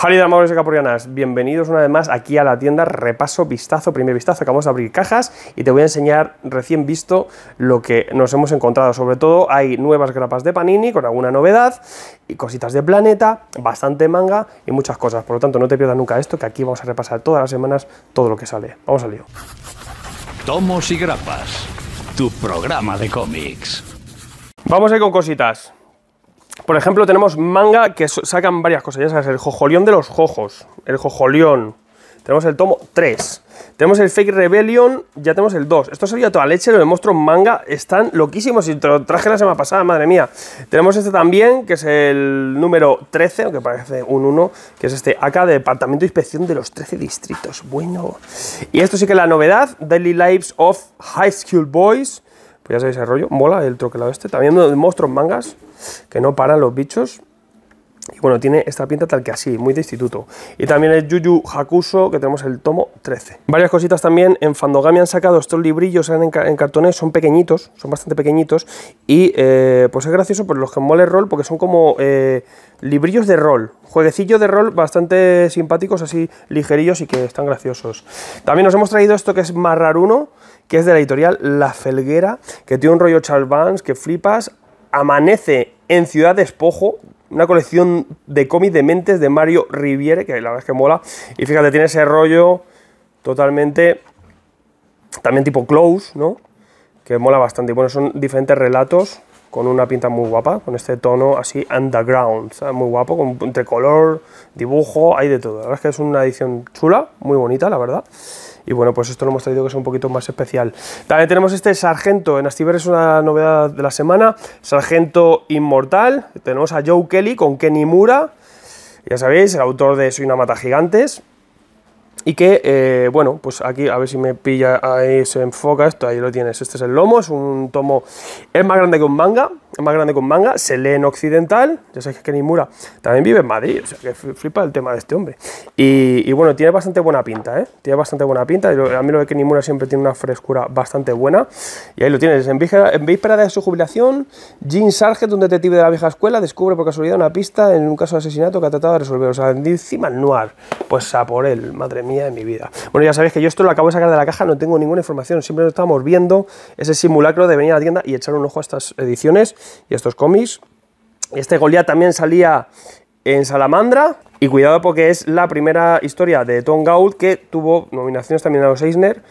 Hola amores de Capurianas, bienvenidos una vez más aquí a la tienda Repaso Vistazo, primer vistazo, que vamos a abrir cajas y te voy a enseñar recién visto lo que nos hemos encontrado, sobre todo hay nuevas grapas de Panini con alguna novedad y cositas de Planeta, bastante manga y muchas cosas, por lo tanto no te pierdas nunca esto que aquí vamos a repasar todas las semanas todo lo que sale, vamos al lío. Tomos y grapas, tu programa de cómics. Vamos ahí con cositas. Por ejemplo, tenemos manga que sacan varias cosas, ya sabes, el jojolión de los jojos, el jojolión. Tenemos el tomo 3. Tenemos el Fake Rebellion, ya tenemos el 2. Esto sería toda leche, lo de monstruos manga, están loquísimos. Y lo traje la semana pasada, madre mía. Tenemos este también, que es el número 13, aunque parece un 1, que es este acá Departamento de Inspección de los 13 Distritos. Bueno. Y esto sí que es la novedad, Daily Lives of High School Boys. Pues ya sabéis el rollo, mola el troquelado este. También de monstruos mangas que no para los bichos. Y bueno, tiene esta pinta tal que así, muy de instituto. Y también el Yuyu Hakuso, que tenemos el tomo 13. Varias cositas también, en Fandogami han sacado estos librillos en, cartones, son pequeñitos, son bastante pequeñitos. Y eh, pues es gracioso por pues, los que mole rol, porque son como eh, librillos de rol, jueguecillos de rol bastante simpáticos, así ligerillos y que están graciosos. También nos hemos traído esto que es uno, que es de la editorial La Felguera, que tiene un rollo Charles que flipas, Amanece en Ciudad Espojo una colección de cómics de mentes de Mario Riviere, que la verdad es que mola. Y fíjate, tiene ese rollo totalmente. También tipo close, ¿no? Que mola bastante. Y bueno, son diferentes relatos con una pinta muy guapa, con este tono así underground, muy guapo, con, entre color, dibujo, hay de todo. La verdad es que es una edición chula, muy bonita, la verdad y bueno, pues esto lo hemos traído que es un poquito más especial. También tenemos este Sargento, en Astiver es una novedad de la semana, Sargento Inmortal, tenemos a Joe Kelly con Kenny Mura, ya sabéis, el autor de Soy una mata gigantes, y que, eh, bueno, pues aquí, a ver si me pilla, ahí se enfoca esto, ahí lo tienes, este es el lomo, es un tomo, es más grande que un manga, más grande con manga, se lee en occidental, ya sabéis que Nimura también vive en Madrid, o sea que flipa el tema de este hombre. Y, bueno, tiene bastante buena pinta, ¿eh? Tiene bastante buena pinta, a mí lo de Nimura siempre tiene una frescura bastante buena. Y ahí lo tienes, en víspera, de su jubilación, Gene Sargent, un detective de la vieja escuela, descubre por casualidad una pista en un caso de asesinato que ha tratado de resolver, o sea, encima el noir, pues a por él, madre mía de mi vida. Bueno, ya sabéis que yo esto lo acabo de sacar de la caja, no tengo ninguna información, siempre lo estamos viendo ese simulacro de venir a la tienda y echar un ojo a estas ediciones y estos cómics. Este Goliath también salía en Salamandra. Y cuidado porque es la primera historia de Tom Gould. que tuvo nominaciones también a los Eisner.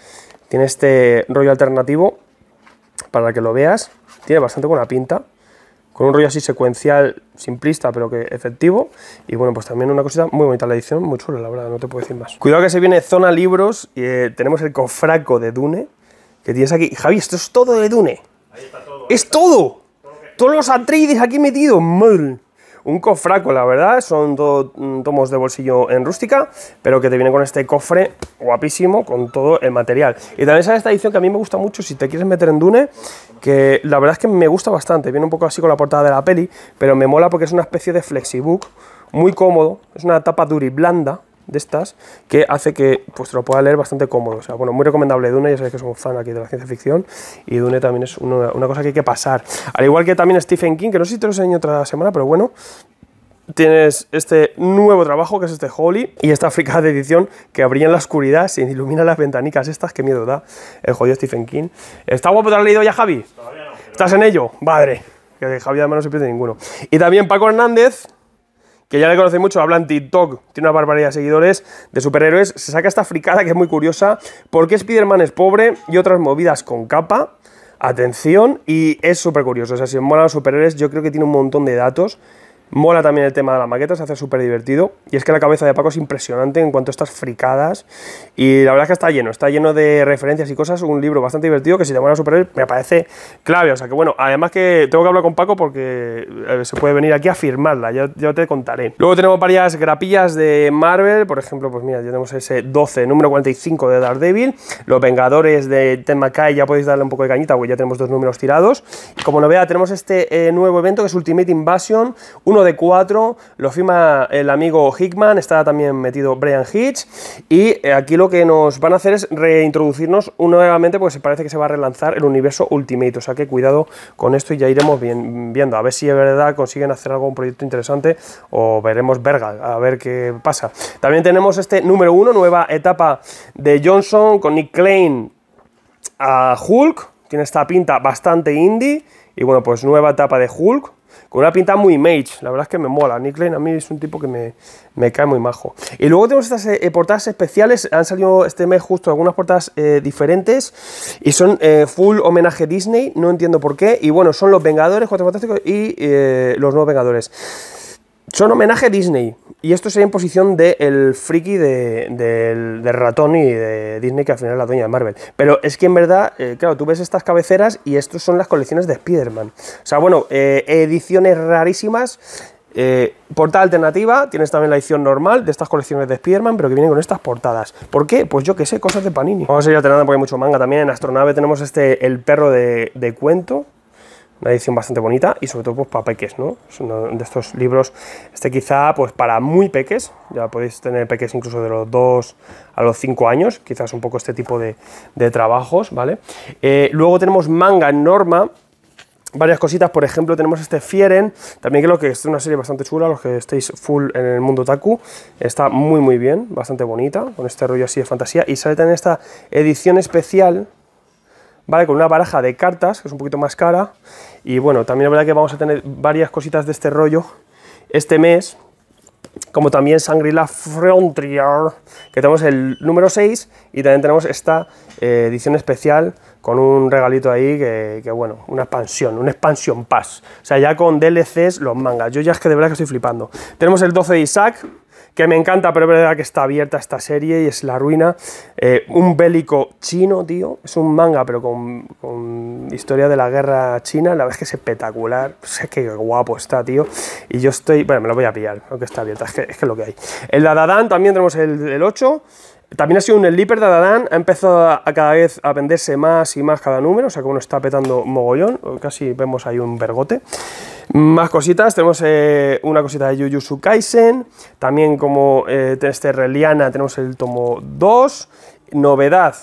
Tiene este rollo alternativo para que lo veas. Tiene bastante buena pinta. Con un rollo así secuencial, simplista, pero que efectivo. Y bueno, pues también una cosita muy bonita la edición, muy chula, la verdad, no te puedo decir más. Cuidado que se viene zona libros. Y, eh, tenemos el cofraco de Dune, que tienes aquí. Javi, esto es todo de Dune. Ahí está todo. ¡Es todo! Todos los Atreides aquí metidos, Un cofraco, la verdad, son dos mm, tomos de bolsillo en rústica, pero que te viene con este cofre guapísimo con todo el material. Y también sale esta edición que a mí me gusta mucho si te quieres meter en Dune, que la verdad es que me gusta bastante, viene un poco así con la portada de la peli, pero me mola porque es una especie de flexibook, muy cómodo, es una tapa dura y blanda, de estas que hace que pues, te lo pueda leer bastante cómodo. O sea, bueno, muy recomendable Dune, ya sabéis que soy un fan aquí de la ciencia ficción y Dune también es una, cosa que hay que pasar. Al igual que también Stephen King, que no sé si te lo enseño otra semana, pero bueno, tienes este nuevo trabajo que es este Holly y esta fricada de edición que abría en la oscuridad, se ilumina las ventanicas estas, que miedo da el jodido Stephen King. ¿Está guapo? ¿Te leído ya, Javi? Todavía no. ¿Estás en ello? Madre. Que Javi además no se pierde ninguno. Y también Paco Hernández, que ya le conocéis mucho, habla en TikTok, tiene una barbaridad de seguidores de superhéroes, se saca esta fricada que es muy curiosa, porque Spider-Man es pobre y otras movidas con capa, atención, y es súper curioso, o sea, si os molan los superhéroes, yo creo que tiene un montón de datos Mola también el tema de la maqueta, se hace súper divertido. Y es que la cabeza de Paco es impresionante en cuanto a estas fricadas. Y la verdad es que está lleno, está lleno de referencias y cosas. Un libro bastante divertido que si te van a superar me parece clave. O sea que bueno, además que tengo que hablar con Paco porque eh, se puede venir aquí a firmarla, ya, te contaré. Luego tenemos varias grapillas de Marvel, por ejemplo, pues mira, ya tenemos ese 12, número 45 de Daredevil. Los Vengadores de Ted McKay, ya podéis darle un poco de cañita, pues ya tenemos dos números tirados. Como como vea, tenemos este eh, nuevo evento que es Ultimate Invasion de cuatro, lo firma el amigo Hickman, está también metido Brian Hitch, y eh, aquí lo que nos van a hacer es reintroducirnos nuevamente, porque se parece que se va a relanzar el universo Ultimate, o sea que cuidado con esto y ya iremos viendo, a ver si de verdad consiguen hacer algún proyecto interesante o veremos verga, a ver qué pasa. También tenemos este número uno, nueva etapa de Johnson con Nick Klein a Hulk, tiene esta pinta bastante indie, y bueno, pues nueva etapa de Hulk, con una pinta muy mage, la verdad es que me mola. Nick Lane a mí es un tipo que me, cae muy majo. Y luego tenemos estas eh, eh, portadas especiales. Han salido este mes justo algunas portadas eh, diferentes. Y son full homenaje Disney, no entiendo por qué. Y bueno, son los Vengadores, Cuatro Fantásticos y los Nuevos Vengadores. Son homenaje a Disney. Y esto sería en posición del friki de, del ratón y de Disney, que al final es la doña de Marvel. Pero es que en verdad, eh, claro, tú ves estas cabeceras y estos son las colecciones de Spider-Man. O sea, bueno, eh, ediciones rarísimas. Eh, portada alternativa, tienes también la edición normal de estas colecciones de Spider-Man, pero que vienen con estas portadas. ¿Por qué? Pues yo qué sé, cosas de Panini. Vamos a ir alternando porque hay mucho manga también. En Astronave tenemos este, el perro de, de cuento, una edición bastante bonita y sobre todo pues, para peques, ¿no? Es uno de estos libros, este quizá pues para muy peques, ya podéis tener peques incluso de los 2 a los 5 años, quizás un poco este tipo de, trabajos, ¿vale? Eh, luego tenemos manga en norma, varias cositas, por ejemplo tenemos este Fieren, también creo que es una serie bastante chula, los que estéis full en el mundo taku, está muy muy bien, bastante bonita, con este rollo así de fantasía, y sale también esta edición especial, ¿vale? Con una baraja de cartas, que es un poquito más cara. Y bueno, también la verdad que vamos a tener varias cositas de este rollo este mes, como también Sangrila Frontier, que tenemos el número 6 y también tenemos esta eh, edición especial con un regalito ahí que, que, bueno, una expansión, un expansion pass. O sea, ya con DLCs los mangas. Yo ya es que de verdad que estoy flipando. Tenemos el 12 de Isaac, que me encanta, pero es verdad que está abierta esta serie y es la ruina. Eh, un bélico chino, tío. Es un manga, pero con, historia de la guerra china. La verdad es que es espectacular. sé sea, qué guapo está, tío. Y yo estoy. Bueno, me lo voy a pillar, aunque está abierta. Es que es, lo que hay. El Dadadán también tenemos el, 8. También ha sido un Slipper de Adán, ha empezado a, cada vez a venderse más y más cada número, o sea que uno está petando mogollón, casi vemos ahí un vergote. Más cositas, tenemos eh, una cosita de Jujutsu Kaisen, también como eh, Reliana tenemos el tomo 2, novedad,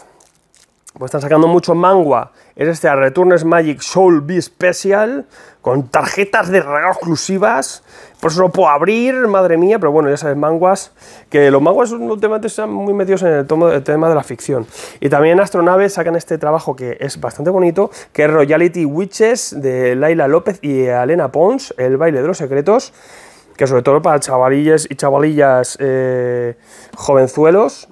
pues están sacando mucho mangua. Es este a Returns Magic Soul B Special, con tarjetas de regalo exclusivas. Por eso no puedo abrir, madre mía, pero bueno, ya sabes, manguas. Que los manguas últimamente están muy metidos en el, tema de la ficción. Y también Astronave sacan este trabajo que es bastante bonito, que es Royality Witches de Laila López y Elena Pons, El baile de los secretos. Que sobre todo para chavalillas y chavalillas eh, jovenzuelos,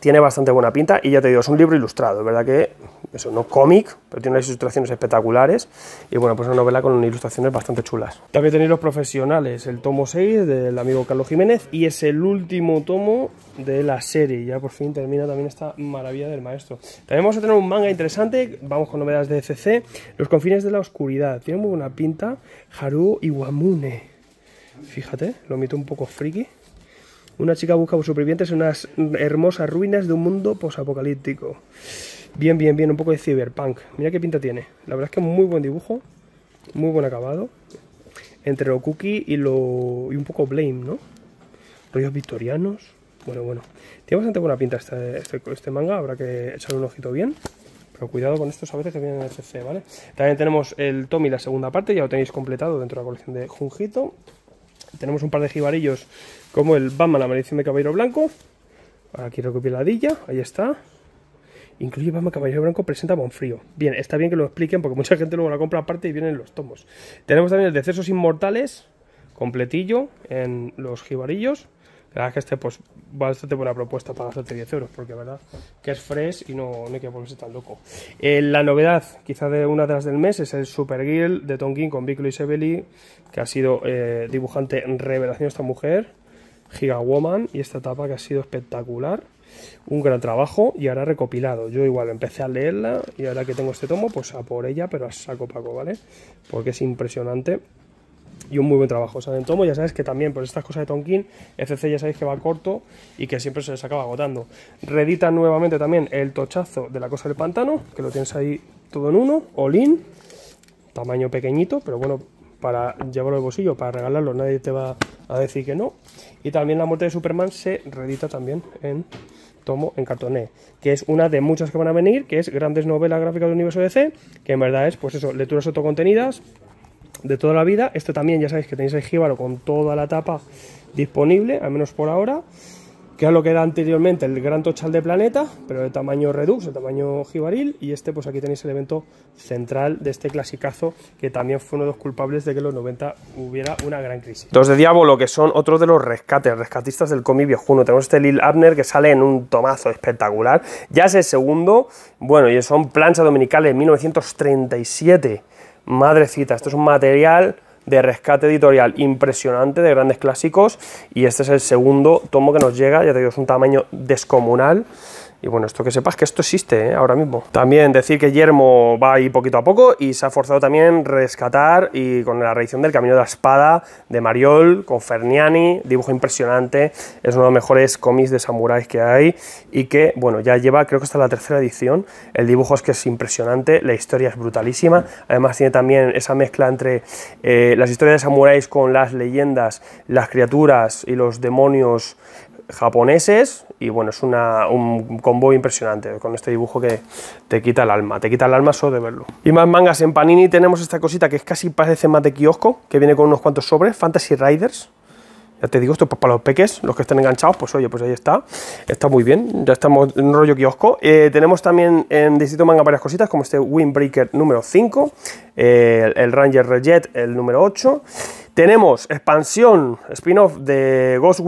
tiene bastante buena pinta y ya te digo, es un libro ilustrado, ¿verdad? Que eso, no cómic, pero tiene unas ilustraciones espectaculares y bueno, pues una novela con ilustraciones bastante chulas. También tenéis los profesionales, el tomo 6 del amigo Carlos Jiménez y es el último tomo de la serie, ya por fin termina también esta maravilla del maestro. También vamos a tener un manga interesante, vamos con novedades de CC, e Los confines de la oscuridad, tiene muy buena pinta, Haru Iwamune. Fíjate, lo mito un poco friki. Una chica busca supervivientes en unas hermosas ruinas de un mundo posapocalíptico. Bien, bien, bien, un poco de cyberpunk. Mira qué pinta tiene. La verdad es que muy buen dibujo, muy buen acabado. Entre lo cookie y lo. y un poco blame, ¿no? Rollos victorianos. Bueno, bueno. Tiene bastante buena pinta este, este, este manga, habrá que echarle un ojito bien. Pero cuidado con estos, a veces que vienen en CC, ¿vale? También tenemos el Tommy, la segunda parte, ya lo tenéis completado dentro de la colección de Junjito tenemos un par de jibarillos como el Batman, la maldición de caballero blanco. Aquí quiero recopiladilla, ahí está. Incluye Batman Caballero Blanco presenta frío Bien, está bien que lo expliquen porque mucha gente luego la compra aparte y vienen los tomos. Tenemos también el Decesos Inmortales, completillo en los jibarillos. La verdad es que este pues bastante buena propuesta para hacerte 10 euros, porque verdad que es fresh y no, no hay que volverse tan loco. Eh, la novedad, quizá de una de las del mes, es el Super Girl de Tonkin con con y sebeli que ha sido eh, dibujante dibujante revelación esta mujer, Giga Woman, y esta tapa que ha sido espectacular. Un gran trabajo y ahora recopilado. Yo igual empecé a leerla y ahora que tengo este tomo, pues a por ella, pero a saco Paco, ¿vale? Porque es impresionante y un muy buen trabajo. O sea, en Tomo ya sabes que también por pues, estas cosas de Tonkin, FC ya sabéis que va corto y que siempre se les acaba agotando. redita nuevamente también el tochazo de la cosa del pantano, que lo tienes ahí todo en uno, Olin tamaño pequeñito, pero bueno, para llevarlo al bolsillo, para regalarlo, nadie te va a decir que no. Y también la muerte de Superman se reedita también en tomo en cartoné, que es una de muchas que van a venir, que es grandes novelas gráficas del universo DC, que en verdad es, pues eso, lecturas autocontenidas, de toda la vida. Este también, ya sabéis que tenéis el jíbaro con toda la tapa disponible, al menos por ahora. Que es lo que era anteriormente el gran tochal de planeta, pero de tamaño redux, de tamaño jibaril. Y este, pues aquí tenéis el evento central de este clasicazo, que también fue uno de los culpables de que en los 90 hubiera una gran crisis. Dos de Diablo, que son otros de los rescates, rescatistas del cómic viejuno. Tenemos este Lil Abner que sale en un tomazo espectacular. Ya es el segundo, bueno, y son planchas dominicales 1937 Madrecita, esto es un material de rescate editorial impresionante de grandes clásicos y este es el segundo tomo que nos llega, ya te digo, es un tamaño descomunal y bueno, esto que sepas que esto existe ¿eh? ahora mismo. También decir que Yermo va ahí poquito a poco y se ha forzado también rescatar y con la reedición del Camino de la Espada de Mariol, con Ferniani, dibujo impresionante, es uno de los mejores cómics de samuráis que hay y que, bueno, ya lleva, creo que está la tercera edición, el dibujo es que es impresionante, la historia es brutalísima, además tiene también esa mezcla entre eh, las historias de samuráis con las leyendas, las criaturas y los demonios japoneses y bueno, es un combo impresionante con este dibujo que te quita el alma, te quita el alma solo de verlo. Y más mangas en Panini tenemos esta cosita que es casi parece más de kiosco, que viene con unos cuantos sobres, Fantasy Riders. Ya te digo, esto para los peques, los que estén enganchados, pues oye, pues ahí está. Está muy bien, ya estamos en un rollo kiosco. Eh, tenemos también en Distrito Manga varias cositas, como este Windbreaker número 5, el Ranger Rejet el número 8. Tenemos expansión, spin-off de Ghost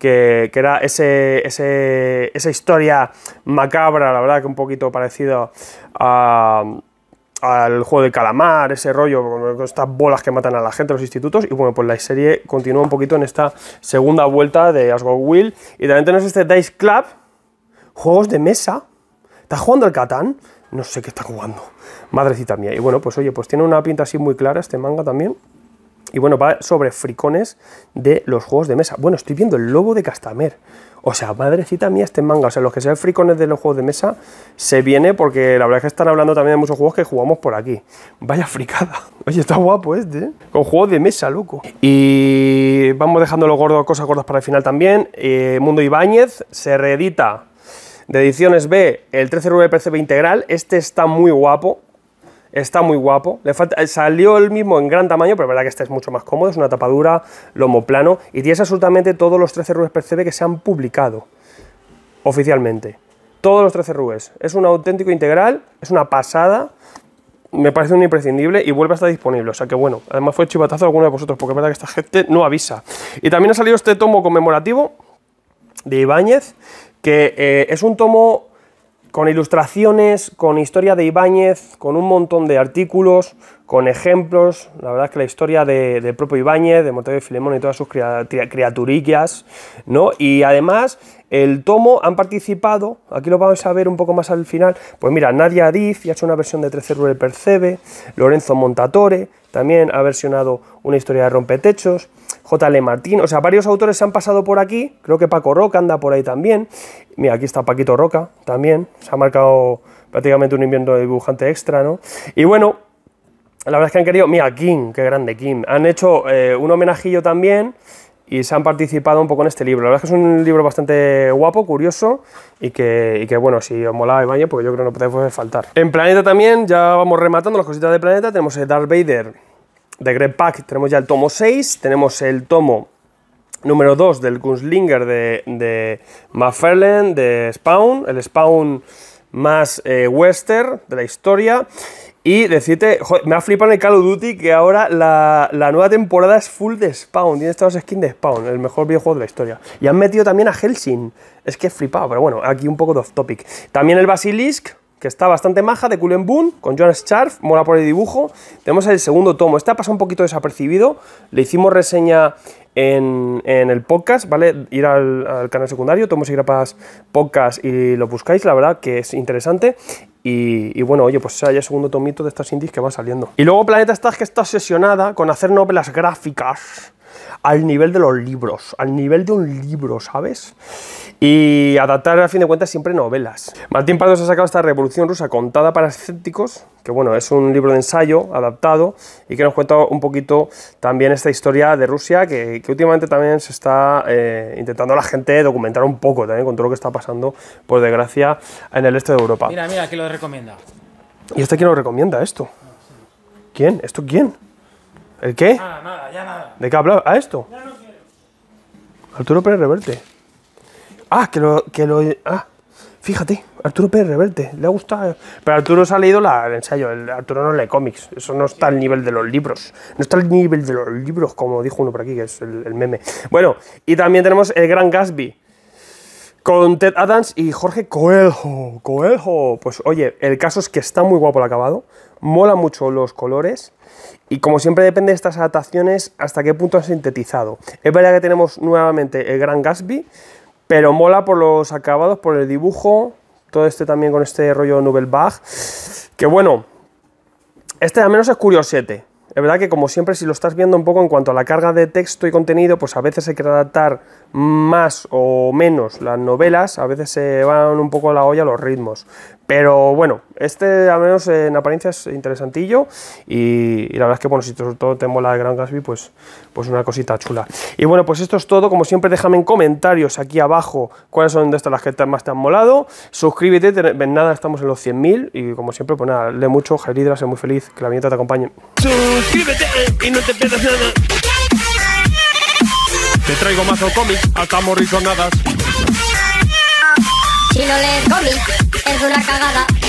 que, era ese, esa historia macabra, la verdad que un poquito parecido al juego de calamar, ese rollo con estas bolas que matan a la gente en los institutos. Y bueno, pues la serie continúa un poquito en esta segunda vuelta de Asgore Will. Y también tenemos este Dice Club, juegos de mesa. ¿Estás jugando al Catán? No sé qué está jugando. Madrecita mía. Y bueno, pues oye, pues tiene una pinta así muy clara este manga también. Y bueno, va sobre fricones de los juegos de mesa. Bueno, estoy viendo el lobo de Castamer. O sea, madrecita mía este manga. O sea, los que sean fricones de los juegos de mesa se viene porque la verdad es que están hablando también de muchos juegos que jugamos por aquí. Vaya fricada. Oye, está guapo este, ¿eh? Con juegos de mesa, loco. Y vamos dejando los cosas gordas para el final también. Eh, Mundo Ibáñez se reedita de ediciones B el 13 PC integral. Este está muy guapo. Está muy guapo. Le eh, salió el mismo en gran tamaño, pero la verdad que este es mucho más cómodo. Es una tapadura, lomo plano. Y tienes absolutamente todos los 13 RUEs percebe que se han publicado oficialmente. Todos los 13 RUEs. Es un auténtico integral, es una pasada. Me parece un imprescindible y vuelve a estar disponible. O sea que bueno, además fue chivatazo a alguno de vosotros, porque es verdad que esta gente no avisa. Y también ha salido este tomo conmemorativo de Ibáñez, que eh, es un tomo con ilustraciones, con historia de Ibáñez, con un montón de artículos, con ejemplos, la verdad es que la historia de, del propio Ibáñez, de Morteo y Filemón y todas sus criaturillas, ¿no? Y además, el tomo han participado, aquí lo vamos a ver un poco más al final, pues mira, Nadia DiF ya ha hecho una versión de 13 Rubel Percebe, Lorenzo Montatore también ha versionado una historia de Rompetechos, J.L. Martín, o sea, varios autores se han pasado por aquí, creo que Paco Roca anda por ahí también, mira, aquí está Paquito Roca también, se ha marcado prácticamente un invierno de dibujante extra, ¿no? Y bueno, la verdad es que han querido, mira, King! qué grande King! han hecho eh, un homenajillo también y se han participado un poco en este libro. La verdad es que es un libro bastante guapo, curioso y que, bueno, si os molaba baño porque yo creo que no podéis pues, faltar. En Planeta también, ya vamos rematando las cositas de Planeta, tenemos el Darth Vader de Greg Pack, tenemos ya el tomo 6, tenemos el tomo número 2 del Gunslinger de, de de Spawn, el Spawn más eh, western de la historia. Y decirte, me ha flipado en el Call of Duty que ahora la, nueva temporada es full de Spawn. tiene todas las skins de Spawn, el mejor videojuego de la historia. Y han metido también a Helsing. Es que he flipado, pero bueno, aquí un poco de off topic. También el Basilisk, que está bastante maja, de Cullen Boon, con John Scharf, mola por el dibujo. Tenemos el segundo tomo. Este ha pasado un poquito desapercibido. Le hicimos reseña en, el podcast, ¿vale? Ir al, canal secundario, Tomos y Grapas Podcast y lo buscáis, la verdad que es interesante. Y, bueno, oye, pues ya el segundo tomito de estas indies que va saliendo. Y luego Planeta Stars que está obsesionada con hacer novelas gráficas al nivel de los libros, al nivel de un libro, ¿sabes? y adaptar a fin de cuentas siempre novelas. Martín Pardo se ha sacado esta Revolución Rusa contada para escépticos, que bueno, es un libro de ensayo adaptado y que nos cuenta un poquito también esta historia de Rusia que, últimamente también se está eh, intentando la gente documentar un poco también con todo lo que está pasando, por desgracia, en el este de Europa. Mira, mira, que lo recomienda. ¿Y este quién lo recomienda esto? ¿Quién? ¿Esto quién? ¿El qué? Nada, ah, nada, ya nada. ¿De qué hablaba? ¿A esto? Ya no quiero. Arturo Pérez Reverte. Ah, que lo. Que ah, fíjate, Arturo Pérez Reverte, le ha gustado. Pero Arturo se ha leído la, el ensayo, el, Arturo no lee cómics, eso no está al nivel de los libros. No está al nivel de los libros, como dijo uno por aquí, que es el, el meme. Bueno, y también tenemos el gran Gatsby. Con Ted Adams y Jorge Coelho. Coelho. Pues oye, el caso es que está muy guapo el acabado. Mola mucho los colores. Y como siempre depende de estas adaptaciones, hasta qué punto han sintetizado. Es verdad que tenemos nuevamente el Gran Gatsby, pero mola por los acabados, por el dibujo, todo este también con este rollo Nouvelle Que bueno, este al menos es curiosete. Es verdad que como siempre si lo estás viendo un poco en cuanto a la carga de texto y contenido, pues a veces hay que adaptar más o menos las novelas, a veces se van un poco a la olla los ritmos. Pero bueno, este al menos en apariencia es interesantillo y, la verdad es que bueno, si sobre todo te mola el Gran Gatsby, pues, pues una cosita chula. Y bueno, pues esto es todo. Como siempre, déjame en comentarios aquí abajo cuáles son de estas las que más te han molado. Suscríbete, ven nada estamos en los 100.000 y como siempre, pues nada, lee mucho, Jailidra, sé muy feliz, que la viñeta te acompañe. Suscríbete y no te pierdas nada. Te traigo más acá morrisonadas. Y no le comí, es una cagada.